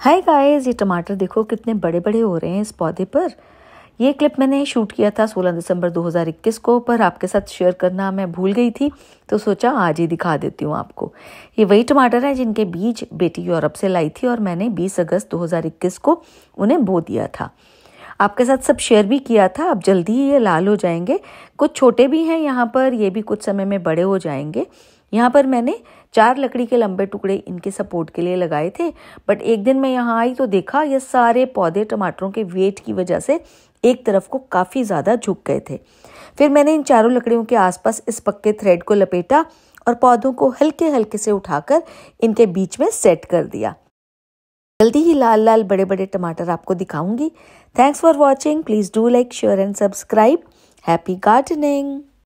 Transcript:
hi guys ये टमाटर देखो कितने बड़े बड़े हो रहे हैं इस पौधे पर ये क्लिप मैंने शूट किया था 16 दिसंबर 2021 को पर आपके साथ शेयर करना मैं भूल गई थी तो सोचा आज ही दिखा देती हूँ आपको ये वही टमाटर हैं जिनके बीज बेटी यूरोप से लाई थी और मैंने 20 अगस्त 2021 को उन्हें बो दिया था आपके साथ सब शेयर भी किया था अब जल्दी ही ये लाल हो जाएंगे कुछ छोटे भी हैं यहाँ पर ये भी कुछ समय में बड़े हो जाएंगे यहाँ पर मैंने चार लकड़ी के लंबे टुकड़े इनके सपोर्ट के लिए लगाए थे बट एक दिन मैं यहाँ आई तो देखा ये सारे पौधे टमाटरों के वेट की वजह से एक तरफ को काफ़ी ज़्यादा झुक गए थे फिर मैंने इन चारों लकड़ियों के आसपास इस पक्के थ्रेड को लपेटा और पौधों को हल्के हल्के से उठाकर इनके बीच में सेट कर दिया जल्दी ही लाल लाल बड़े बड़े टमाटर आपको दिखाऊंगी thanks for watching please do like share and subscribe happy gardening